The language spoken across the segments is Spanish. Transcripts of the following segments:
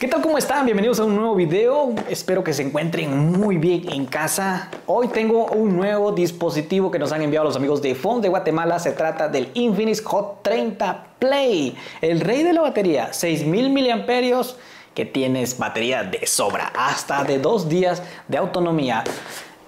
¿Qué tal? ¿Cómo están? Bienvenidos a un nuevo video. Espero que se encuentren muy bien en casa. Hoy tengo un nuevo dispositivo que nos han enviado los amigos de Fond de Guatemala. Se trata del Infinix Hot 30 Play, el rey de la batería, 6000 miliamperios que tienes batería de sobra, hasta de dos días de autonomía.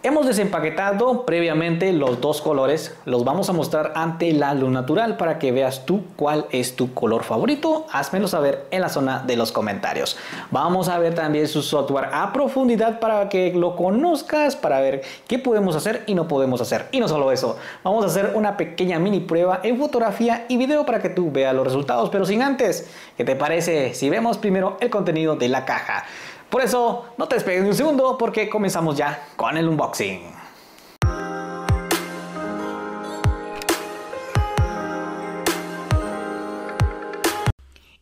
Hemos desempaquetado previamente los dos colores, los vamos a mostrar ante la luz natural para que veas tú cuál es tu color favorito, házmelo saber en la zona de los comentarios. Vamos a ver también su software a profundidad para que lo conozcas, para ver qué podemos hacer y no podemos hacer. Y no solo eso, vamos a hacer una pequeña mini prueba en fotografía y video para que tú veas los resultados, pero sin antes, ¿qué te parece si vemos primero el contenido de la caja? Por eso, no te despegues ni un segundo porque comenzamos ya con el unboxing.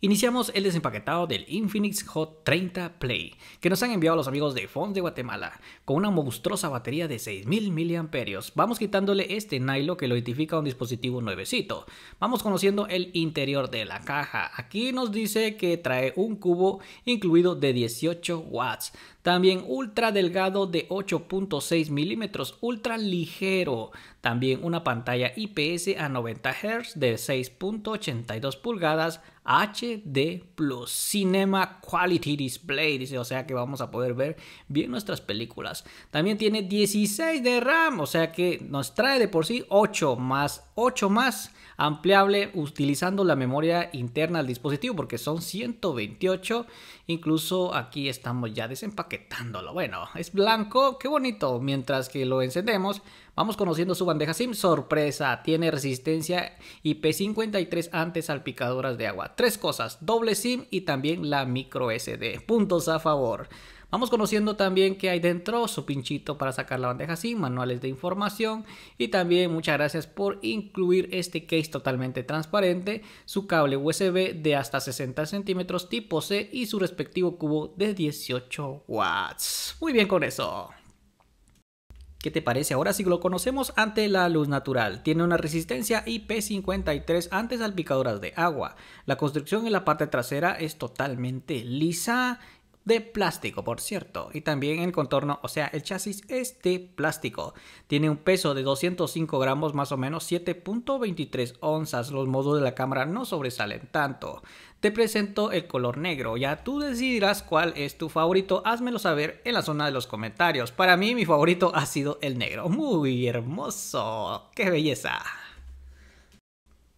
Iniciamos el desempaquetado del Infinix Hot 30 Play, que nos han enviado los amigos de Fons de Guatemala, con una monstruosa batería de 6.000 mAh. Vamos quitándole este nylon que lo identifica un dispositivo nuevecito. Vamos conociendo el interior de la caja. Aquí nos dice que trae un cubo incluido de 18 watts, también ultra delgado de 8.6 milímetros, ultra ligero. También una pantalla IPS a 90 Hz de 6.82 pulgadas HD Plus Cinema Quality Display, dice, o sea que vamos a poder ver bien nuestras películas. También tiene 16 de RAM, o sea que nos trae de por sí 8 más 8 más ampliable utilizando la memoria interna del dispositivo porque son 128. Incluso aquí estamos ya desempacados. Bueno, es blanco, qué bonito. Mientras que lo encendemos, vamos conociendo su bandeja SIM. Sorpresa, tiene resistencia IP53 antes salpicaduras de agua. Tres cosas, doble SIM y también la micro SD. Puntos a favor. Vamos conociendo también que hay dentro, su pinchito para sacar la bandeja así, manuales de información y también muchas gracias por incluir este case totalmente transparente, su cable USB de hasta 60 centímetros tipo C y su respectivo cubo de 18 watts. Muy bien con eso. ¿Qué te parece ahora si lo conocemos ante la luz natural? Tiene una resistencia IP53 ante salpicaduras de agua. La construcción en la parte trasera es totalmente lisa de plástico, por cierto, y también el contorno, o sea, el chasis es de plástico. Tiene un peso de 205 gramos, más o menos 7.23 onzas. Los modos de la cámara no sobresalen tanto. Te presento el color negro, ya tú decidirás cuál es tu favorito, házmelo saber en la zona de los comentarios. Para mí mi favorito ha sido el negro, muy hermoso, qué belleza.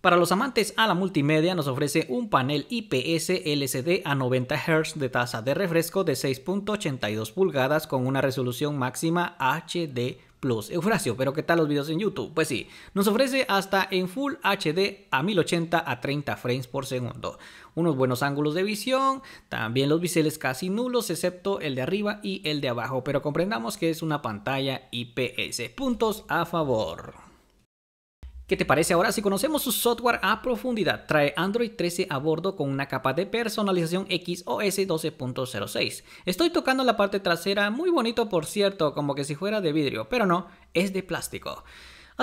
Para los amantes a la multimedia nos ofrece un panel IPS LCD a 90 Hz de tasa de refresco de 6.82 pulgadas con una resolución máxima HD+. Eufrasio, pero ¿qué tal los videos en YouTube? Pues sí, nos ofrece hasta en Full HD a 1080 a 30 frames por segundo. Unos buenos ángulos de visión, también los biseles casi nulos, excepto el de arriba y el de abajo, pero comprendamos que es una pantalla IPS. Puntos a favor. ¿Qué te parece ahora si conocemos su software a profundidad? Trae Android 13 a bordo con una capa de personalización XOS 12.06. Estoy tocando la parte trasera, muy bonito por cierto, como que si fuera de vidrio, pero no, es de plástico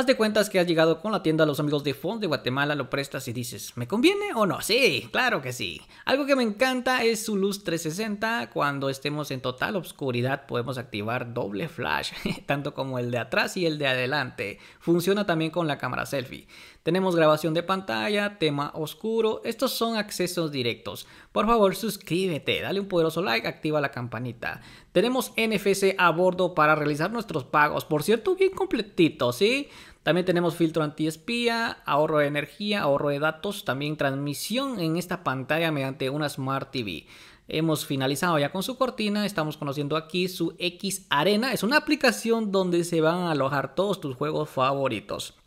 de cuentas que has llegado con la tienda a los amigos de Fond de Guatemala, lo prestas y dices, ¿me conviene o no? Sí, claro que sí. Algo que me encanta es su luz 360. Cuando estemos en total obscuridad podemos activar doble flash, tanto como el de atrás y el de adelante. Funciona también con la cámara selfie. Tenemos grabación de pantalla, tema oscuro. Estos son accesos directos por favor suscríbete, dale un poderoso like, activa la campanita. Tenemos NFC a bordo para realizar nuestros pagos, por cierto, bien completito, ¿sí? También tenemos filtro anti-espía, ahorro de energía, ahorro de datos, también transmisión en esta pantalla mediante una Smart TV. Hemos finalizado ya con su cortina, estamos conociendo aquí su X Arena, es una aplicación donde se van a alojar todos tus juegos favoritos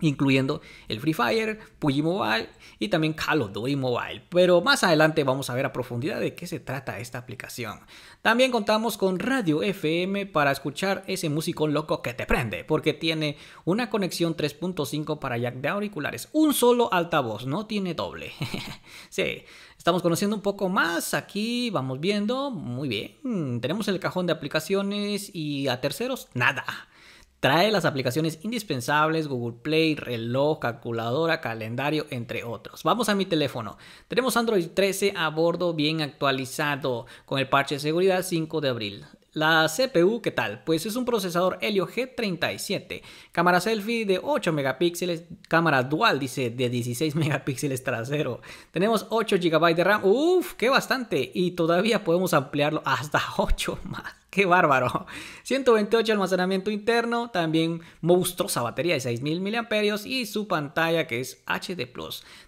incluyendo el Free Fire, PUBG Mobile y también Call of Duty Mobile. Pero más adelante vamos a ver a profundidad de qué se trata esta aplicación. También contamos con Radio FM para escuchar ese músico loco que te prende, porque tiene una conexión 3.5 para jack de auriculares, un solo altavoz, no tiene doble. sí, estamos conociendo un poco más aquí, vamos viendo, muy bien. Tenemos el cajón de aplicaciones y a terceros nada. Trae las aplicaciones indispensables, Google Play, reloj, calculadora, calendario, entre otros. Vamos a mi teléfono. Tenemos Android 13 a bordo bien actualizado con el parche de seguridad 5 de abril. La CPU, ¿qué tal? Pues es un procesador Helio G37, cámara selfie de 8 megapíxeles, cámara dual, dice, de 16 megapíxeles trasero. Tenemos 8 GB de RAM, uff, qué bastante, y todavía podemos ampliarlo hasta 8 más. ¡Qué bárbaro! 128 almacenamiento interno, también monstruosa batería de 6000 mAh y su pantalla que es HD+.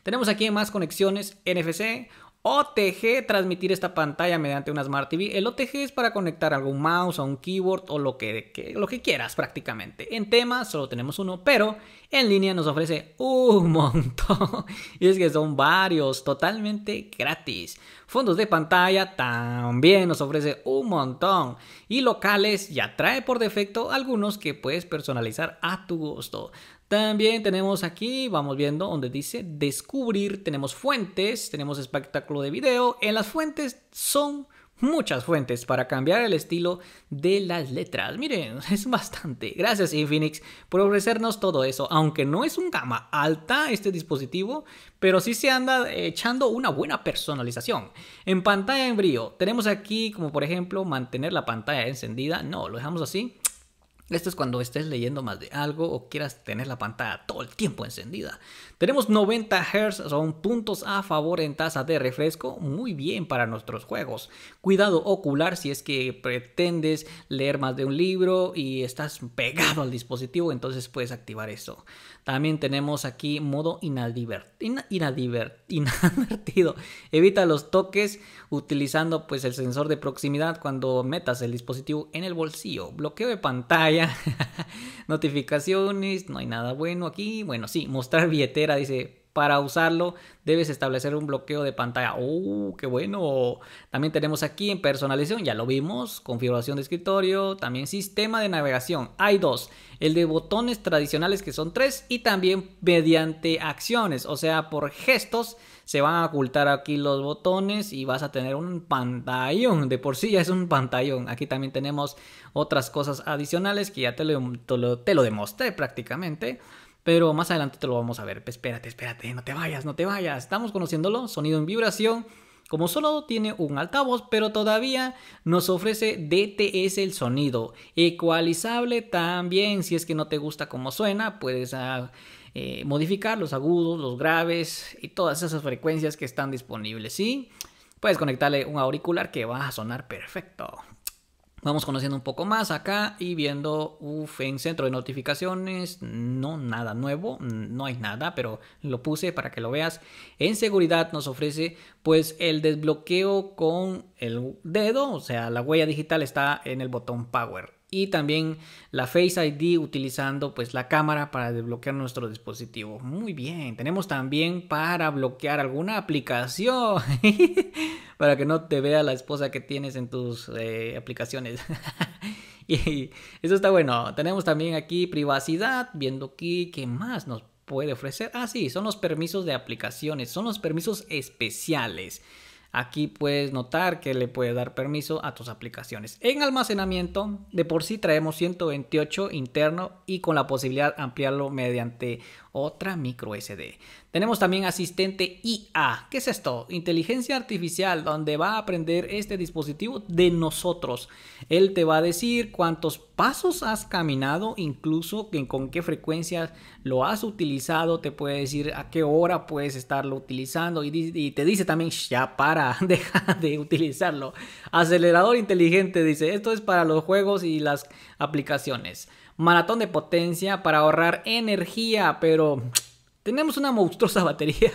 Tenemos aquí más conexiones NFC, OTG, transmitir esta pantalla mediante una Smart TV. El OTG es para conectar algún mouse o un keyboard o lo que, lo que quieras prácticamente. En tema solo tenemos uno, pero en línea nos ofrece un montón. y es que son varios, totalmente gratis. Fondos de pantalla también nos ofrece un montón. Y locales ya trae por defecto algunos que puedes personalizar a tu gusto. También tenemos aquí, vamos viendo donde dice descubrir, tenemos fuentes, tenemos espectáculo de video. En las fuentes son muchas fuentes para cambiar el estilo de las letras. Miren, es bastante. Gracias Infinix por ofrecernos todo eso. Aunque no es un gama alta este dispositivo, pero sí se anda echando una buena personalización. En pantalla en brillo, tenemos aquí como por ejemplo mantener la pantalla encendida. No, lo dejamos así. Esto es cuando estés leyendo más de algo o quieras tener la pantalla todo el tiempo encendida. Tenemos 90 Hz, son puntos a favor en tasa de refresco, muy bien para nuestros juegos. Cuidado ocular si es que pretendes leer más de un libro y estás pegado al dispositivo, entonces puedes activar eso. También tenemos aquí modo inadvertido. Evita los toques utilizando pues el sensor de proximidad cuando metas el dispositivo en el bolsillo. Bloqueo de pantalla Notificaciones, no hay nada bueno aquí. Bueno, sí, mostrar billetera, dice para usarlo debes establecer un bloqueo de pantalla. ¡Oh, qué bueno! También tenemos aquí en personalización, ya lo vimos, configuración de escritorio, también sistema de navegación. Hay dos, el de botones tradicionales que son tres y también mediante acciones, o sea, por gestos se van a ocultar aquí los botones y vas a tener un pantallón. De por sí ya es un pantallón. Aquí también tenemos otras cosas adicionales que ya te lo, te lo, te lo demostré prácticamente pero más adelante te lo vamos a ver. Pues, espérate, espérate, no te vayas, no te vayas. Estamos conociéndolo, sonido en vibración. Como solo tiene un altavoz, pero todavía nos ofrece DTS el sonido. Ecualizable también, si es que no te gusta cómo suena, puedes ah, eh, modificar los agudos, los graves y todas esas frecuencias que están disponibles. ¿sí? Puedes conectarle un auricular que va a sonar perfecto. Vamos conociendo un poco más acá y viendo, uff, en centro de notificaciones, no, nada nuevo, no hay nada, pero lo puse para que lo veas. En seguridad nos ofrece pues el desbloqueo con el dedo, o sea, la huella digital está en el botón power y también la Face ID utilizando pues la cámara para desbloquear nuestro dispositivo. Muy bien, tenemos también para bloquear alguna aplicación para que no te vea la esposa que tienes en tus eh, aplicaciones. y eso está bueno. Tenemos también aquí privacidad, viendo aquí qué más nos puede ofrecer. Ah, sí, son los permisos de aplicaciones, son los permisos especiales. Aquí puedes notar que le puedes dar permiso a tus aplicaciones. En almacenamiento, de por sí traemos 128 interno y con la posibilidad de ampliarlo mediante otra micro SD. Tenemos también asistente IA. ¿Qué es esto? Inteligencia artificial, donde va a aprender este dispositivo de nosotros. Él te va a decir cuántos pasos has caminado, incluso con qué frecuencia lo has utilizado, te puede decir a qué hora puedes estarlo utilizando y, te dice también, ya para, deja de utilizarlo. Acelerador inteligente dice, esto es para los juegos y las aplicaciones. Maratón de potencia para ahorrar energía, pero tenemos una monstruosa batería.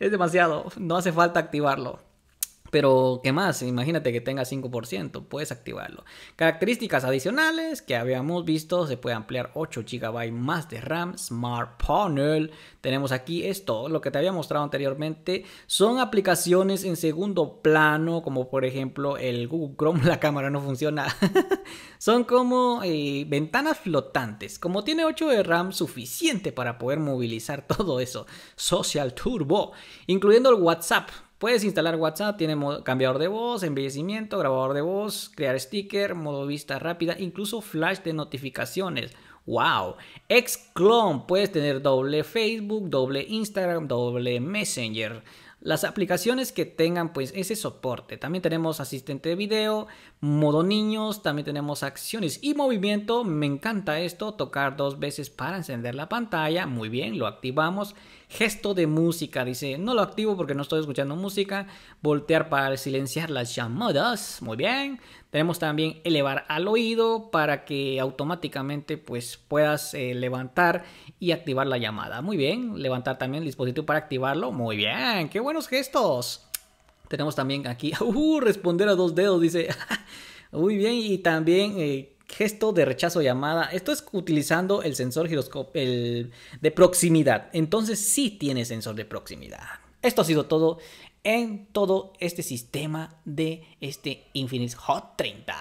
es demasiado, no hace falta activarlo. Pero, ¿qué más? Imagínate que tenga 5%, puedes activarlo. Características adicionales que habíamos visto, se puede ampliar 8 GB más de RAM, Smart Panel. Tenemos aquí esto, lo que te había mostrado anteriormente, son aplicaciones en segundo plano, como por ejemplo el Google Chrome, la cámara no funciona. son como eh, ventanas flotantes. Como tiene 8 de RAM, suficiente para poder movilizar todo eso. Social Turbo, incluyendo el WhatsApp. Puedes instalar WhatsApp, tiene cambiador de voz, embellecimiento, grabador de voz, crear sticker, modo vista rápida, incluso flash de notificaciones. ¡Wow! Xclone, puedes tener doble Facebook, doble Instagram, doble Messenger las aplicaciones que tengan pues ese soporte. También tenemos asistente de video, modo niños, también tenemos acciones y movimiento. Me encanta esto, tocar dos veces para encender la pantalla. Muy bien, lo activamos Gesto de música, dice, no lo activo porque no estoy escuchando música. Voltear para silenciar las llamadas, muy bien. Tenemos también elevar al oído para que automáticamente pues puedas eh, levantar y activar la llamada, muy bien. Levantar también el dispositivo para activarlo, muy bien. Qué buenos gestos. Tenemos también aquí, uh, responder a dos dedos, dice, muy bien. Y también... Eh, gesto de rechazo llamada. Esto es utilizando el sensor giroscopio de proximidad. Entonces sí tiene sensor de proximidad. Esto ha sido todo en todo este sistema de este Infinix Hot 30.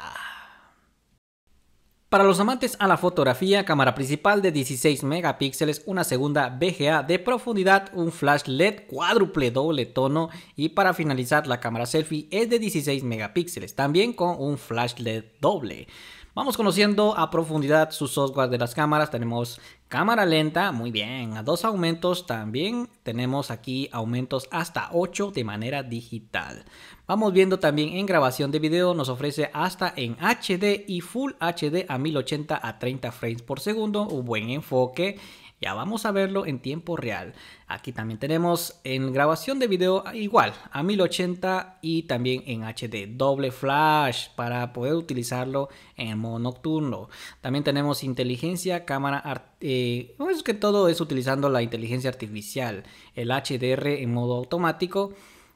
Para los amantes a la fotografía, cámara principal de 16 megapíxeles, una segunda VGA de profundidad, un flash LED cuádruple doble tono y para finalizar la cámara selfie es de 16 megapíxeles, también con un flash LED doble. Vamos conociendo a profundidad su software de las cámaras. Tenemos cámara lenta, muy bien, a dos aumentos también. Tenemos aquí aumentos hasta 8 de manera digital. Vamos viendo también en grabación de video, nos ofrece hasta en HD y Full HD a 1080 a 30 frames por segundo, un buen enfoque ya vamos a verlo en tiempo real. Aquí también tenemos en grabación de video ah, igual a 1080 y también en HD doble flash para poder utilizarlo en modo nocturno. También tenemos inteligencia, cámara, eh, es que todo es utilizando la inteligencia artificial, el HDR en modo automático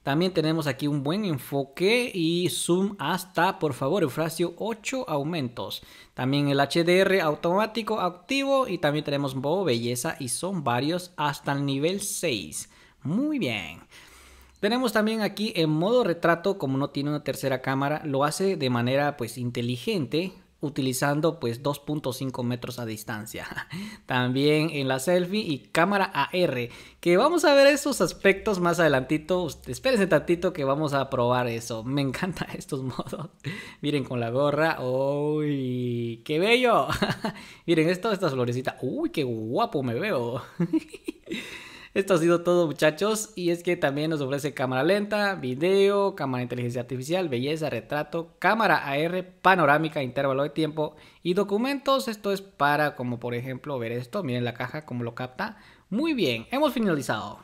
también tenemos aquí un buen enfoque y zoom hasta, por favor, Eufrasio, 8 aumentos. También el HDR automático activo y también tenemos modo belleza y son varios hasta el nivel 6. Muy bien. Tenemos también aquí en modo retrato, como no tiene una tercera cámara, lo hace de manera pues inteligente utilizando pues 2.5 metros a distancia. También en la selfie y cámara AR, que vamos a ver esos aspectos más adelantito. Espérense tantito que vamos a probar eso. Me encanta estos modos. Miren con la gorra. ¡Uy! ¡Qué bello! Miren esto, esta florecita. ¡Uy, qué guapo me veo! Esto ha sido todo muchachos y es que también nos ofrece cámara lenta, video, cámara de inteligencia artificial, belleza, retrato, cámara AR, panorámica, intervalo de tiempo y documentos. Esto es para como por ejemplo ver esto, miren la caja como lo capta. Muy bien, hemos finalizado.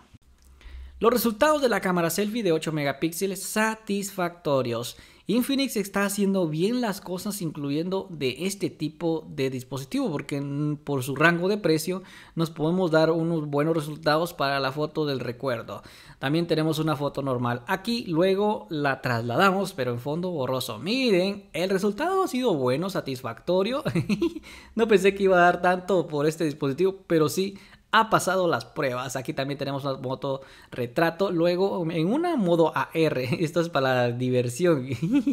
Los resultados de la cámara selfie de 8 megapíxeles satisfactorios. Infinix está haciendo bien las cosas incluyendo de este tipo de dispositivo porque por su rango de precio nos podemos dar unos buenos resultados para la foto del recuerdo. También tenemos una foto normal aquí, luego la trasladamos pero en fondo borroso. Miren, el resultado ha sido bueno, satisfactorio. no pensé que iba a dar tanto por este dispositivo, pero sí ha pasado las pruebas. Aquí también tenemos la moto retrato. Luego en una modo AR. Esto es para la diversión.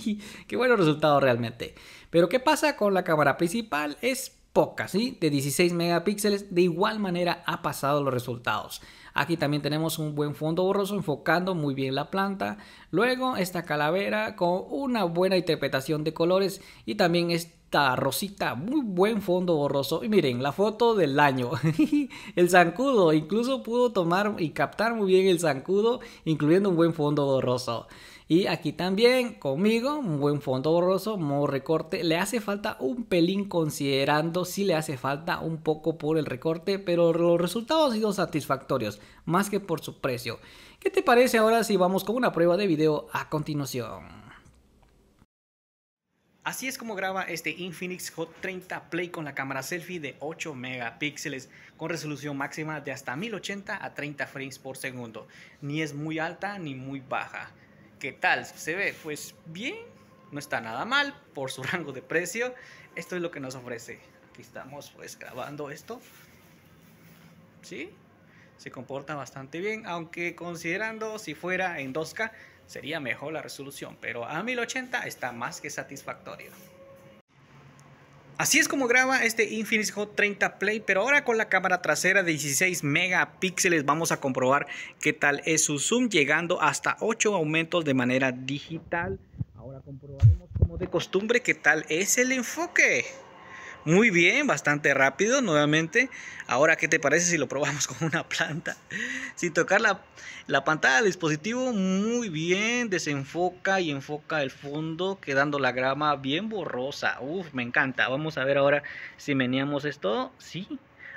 Qué bueno resultado realmente. Pero ¿qué pasa con la cámara principal? Es poca, ¿sí? De 16 megapíxeles. De igual manera ha pasado los resultados. Aquí también tenemos un buen fondo borroso enfocando muy bien la planta. Luego esta calavera con una buena interpretación de colores y también es rosita, muy buen fondo borroso. Y miren, la foto del año. el zancudo, incluso pudo tomar y captar muy bien el zancudo, incluyendo un buen fondo borroso. Y aquí también conmigo, un buen fondo borroso, modo recorte. Le hace falta un pelín considerando si le hace falta un poco por el recorte, pero los resultados han sido satisfactorios, más que por su precio. ¿Qué te parece ahora si vamos con una prueba de video a continuación? Así es como graba este Infinix Hot 30 Play con la cámara selfie de 8 megapíxeles con resolución máxima de hasta 1080 a 30 frames por segundo. Ni es muy alta ni muy baja. ¿Qué tal? ¿Se ve? Pues bien, no está nada mal por su rango de precio. Esto es lo que nos ofrece. Aquí estamos pues grabando esto. ¿Sí? Se comporta bastante bien, aunque considerando si fuera en 2K sería mejor la resolución, pero a 1080 está más que satisfactoria. Así es como graba este Infinix Hot 30 Play, pero ahora con la cámara trasera de 16 megapíxeles vamos a comprobar qué tal es su zoom llegando hasta 8 aumentos de manera digital. Ahora comprobaremos como de costumbre qué tal es el enfoque muy bien, bastante rápido nuevamente. Ahora, ¿qué te parece si lo probamos con una planta? Sin tocar la, pantalla del dispositivo, muy bien, desenfoca y enfoca el fondo, quedando la grama bien borrosa. Uf, me encanta. Vamos a ver ahora si meneamos esto. Sí,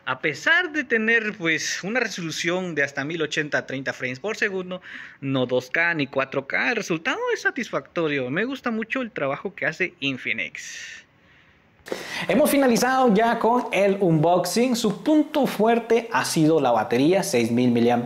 a pesar de tener pues una resolución de hasta 1080 30 frames por segundo, no 2K ni 4K, el resultado es satisfactorio. Me gusta mucho el trabajo que hace Infinix. Hemos finalizado ya con el unboxing. Su punto fuerte ha sido la batería, 6000 mAh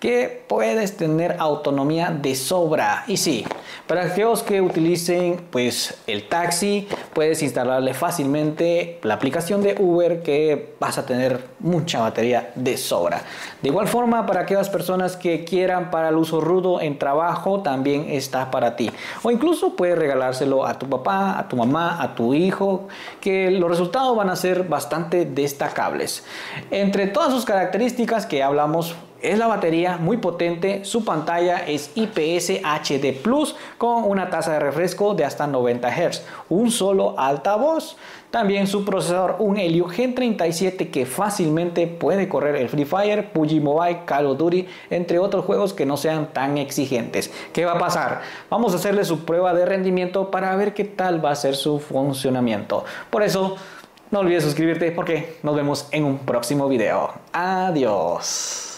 que puedes tener autonomía de sobra. Y sí, para aquellos que utilicen pues el taxi, puedes instalarle fácilmente la aplicación de Uber que vas a tener mucha batería de sobra. De igual forma, para aquellas personas que quieran para el uso rudo en trabajo, también está para ti. O incluso puedes regalárselo a tu papá, a tu mamá, a tu hijo, que los resultados van a ser bastante destacables. Entre todas sus características que hablamos es la batería muy potente, su pantalla es IPS HD Plus con una tasa de refresco de hasta 90 Hz, un solo altavoz, también su procesador un Helio Gen 37 que fácilmente puede correr el Free Fire, PUBG Mobile, Call of Duty, entre otros juegos que no sean tan exigentes. ¿Qué va a pasar? Vamos a hacerle su prueba de rendimiento para ver qué tal va a ser su funcionamiento. Por eso, no olvides suscribirte porque nos vemos en un próximo video. Adiós.